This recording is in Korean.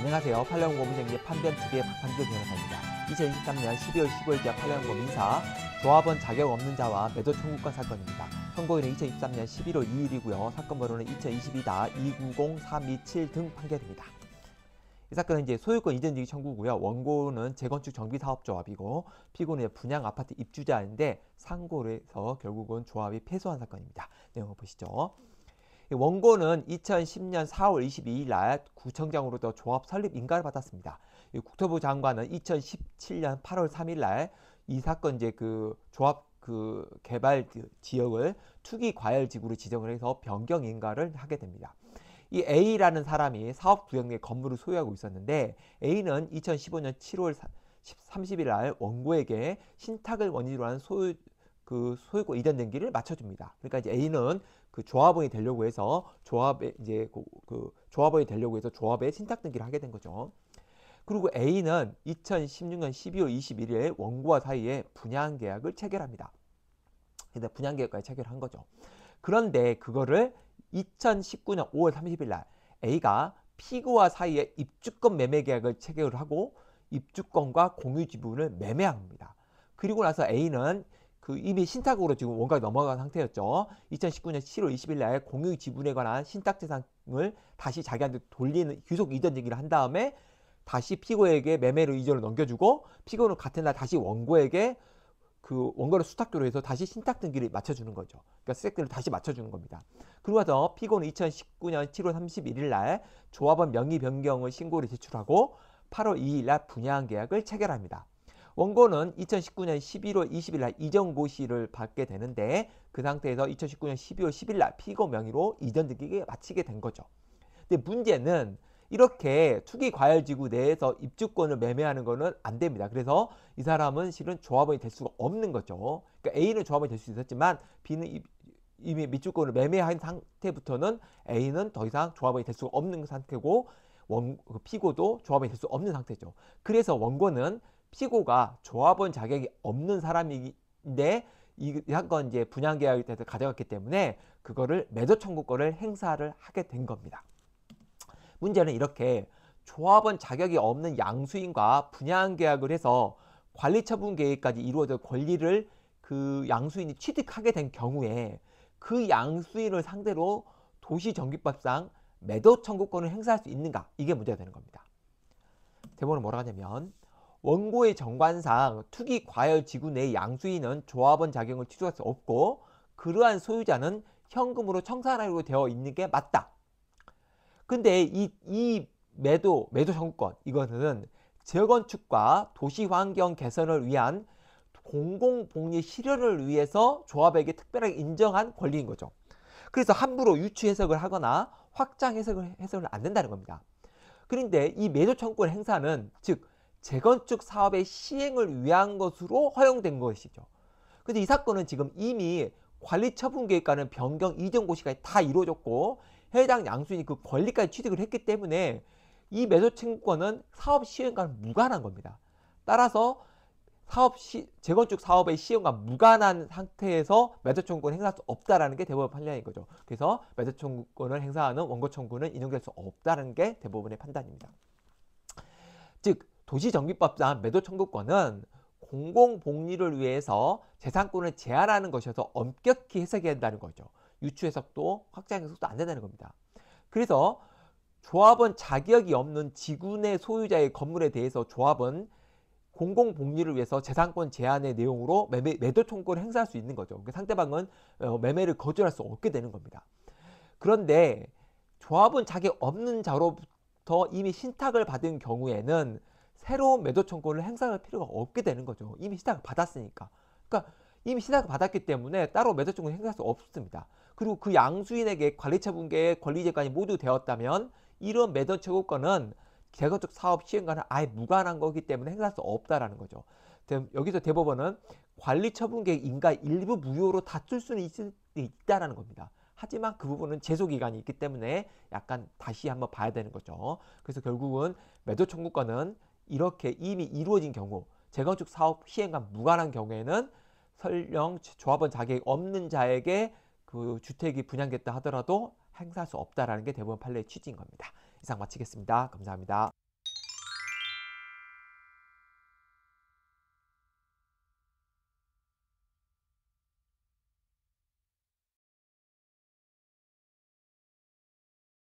안녕하세요. 팔레온고문쟁이의 판변TV의 박판규 변호사입니다. 2023년 12월 15일 기하 팔레온고민사 조합원 자격 없는 자와 매도 청구권 사건입니다. 선고일은 2023년 11월 2일이고요. 사건 번호는 2022다 290327 등 판결입니다. 이 사건은 이제 소유권 이전 지기 청구고요. 원고는 재건축 정비사업조합이고 피고는 분양 아파트 입주자인데 상고를 해서 결국은 조합이 패소한 사건입니다. 내용 을 보시죠. 원고는 2010년 4월 22일 날 구청장으로부터 종합 설립 인가를 받았습니다. 국토부 장관은 2017년 8월 3일 날 이 사건 이제 그 조합 그 개발 지역을 투기 과열 지구로 지정을 해서 변경 인가를 하게 됩니다. 이 A라는 사람이 사업 구역 내 건물을 소유하고 있었는데 A는 2015년 7월 30일 날 원고에게 신탁을 원인으로 한 소유 그 소유권 이전 등기를 맞춰줍니다. 그러니까 이제 A는 그 조합원이 되려고 해서 조합에 이제 그, 그 조합원이 되려고 해서 조합에 신탁 등기를 하게 된 거죠. 그리고 A는 2016년 12월 21일 에 원고와 사이에 분양 계약을 체결합니다. 그 근데 분양 계약까지 체결한 거죠. 그런데 그거를 2019년 5월 30일 날 A가 피고와 사이에 입주권 매매 계약을 체결 하고 입주권과 공유 지분을 매매합니다. 그리고 나서 A는 그 이미 신탁으로 지금 원가가 넘어간 상태였죠. 2019년 7월 20일 날 공유 지분에 관한 신탁 재산을 다시 자기한테 돌리는 귀속 이전 얘기를 한 다음에 다시 피고에게 매매로 이전을 넘겨주고 피고는 같은 날 다시 원고에게 그 원고를 수탁교로 해서 다시 신탁 등기를 맞춰주는 거죠. 그러니까 스택들을 다시 맞춰주는 겁니다. 그러고 나서 피고는 2019년 7월 31일 날 조합원 명의 변경을 신고를 제출하고 8월 2일 날 분양 계약을 체결합니다. 원고는 2019년 11월 20일 날 이전고시를 받게 되는데 그 상태에서 2019년 12월 10일 날 피고 명의로 이전 등기에 마치게 된 거죠. 근데 문제는 이렇게 투기 과열 지구 내에서 입주권을 매매하는 거는 안 됩니다. 그래서 이 사람은 실은 조합원이 될 수가 없는 거죠. 그러니까 A는 조합원이 될 수 있었지만 B는 이미 입주권을 매매한 상태부터는 A는 더 이상 조합원이 될 수가 없는 상태고 원, 그 피고도 조합원이 될 수 없는 상태죠. 그래서 원고는 피고가 조합원 자격이 없는 사람인데 이 사건 이제 분양 계약이 돼서 가져갔기 때문에 그거를 매도 청구권을 행사를 하게 된 겁니다. 문제는 이렇게 조합원 자격이 없는 양수인과 분양 계약을 해서 관리 처분 계획까지 이루어져 권리를 그 양수인이 취득하게 된 경우에 그 양수인을 상대로 도시정기법상 매도 청구권을 행사할 수 있는가 이게 문제가 되는 겁니다. 대본원은 뭐라고 하냐면 원고의 정관상 투기 과열 지구 내 양수인은 조합원 자격을 취소할 수 없고 그러한 소유자는 현금으로 청산하려고 되어 있는 게 맞다. 근데 이, 이 매도, 매도 청구권 이거는 재건축과 도시 환경 개선을 위한 공공복리 실현을 위해서 조합에게 특별하게 인정한 권리인 거죠. 그래서 함부로 유추 해석을 하거나 확장 해석을 해석을안 된다는 겁니다. 그런데 이 매도 청구권 행사는 즉 재건축 사업의 시행을 위한 것으로 허용된 것이죠. 근데 이 사건은 지금 이미 관리 처분 계획과는 변경 이전 고시가 다 이루어졌고 해당 양수인이 그 권리까지 취득을 했기 때문에 이 매도 청구권은 사업 시행과는 무관한 겁니다. 따라서 사업 시, 재건축 사업의 시행과 무관한 상태에서 매도 청구권 행사할 수 없다라는 게 대법원 판례인 거죠. 그래서 매도 청구권을 행사하는 원고 청구는 인용될 수 없다는 게 대법원의 판단입니다. 즉 도시정비법상 매도청구권은 공공복리를 위해서 재산권을 제한하는 것이어서 엄격히 해석해야 한다는 거죠. 유추해석도 확장해석도 안 된다는 겁니다. 그래서 조합은 자격이 없는 지구내 소유자의 건물에 대해서 조합은 공공복리를 위해서 재산권 제한의 내용으로 매매, 매도 청구권을 행사할 수 있는 거죠. 그러니까 상대방은 어, 매매를 거절할 수 없게 되는 겁니다. 그런데 조합은 자격 없는 자로부터 이미 신탁을 받은 경우에는 새로운 매도 청구를 행사할 필요가 없게 되는 거죠. 이미 시작을 받았으니까. 그러니까 이미 시작을 받았기 때문에 따로 매도 청구를 행사할 수 없습니다. 그리고 그 양수인에게 관리처분계의 권리제관이 모두 되었다면 이런 매도 청구권은 개건축 사업 시행과는 아예 무관한 거기 때문에 행사할 수 없다라는 거죠. 여기서 대법원은 관리처분계획 인가 일부 무효로 다툴 수는 있, 있다라는 겁니다. 하지만 그 부분은 제소기간이 있기 때문에 약간 다시 한번 봐야 되는 거죠. 그래서 결국은 매도 청구권은 이렇게 이미 이루어진 경우 재건축 사업 시행과 무관한 경우에는 설령 조합원 자격이 없는 자에게 그 주택이 분양됐다 하더라도 행사할 수 없다라는 게 대법원 판례의 취지인 겁니다. 이상 마치겠습니다. 감사합니다.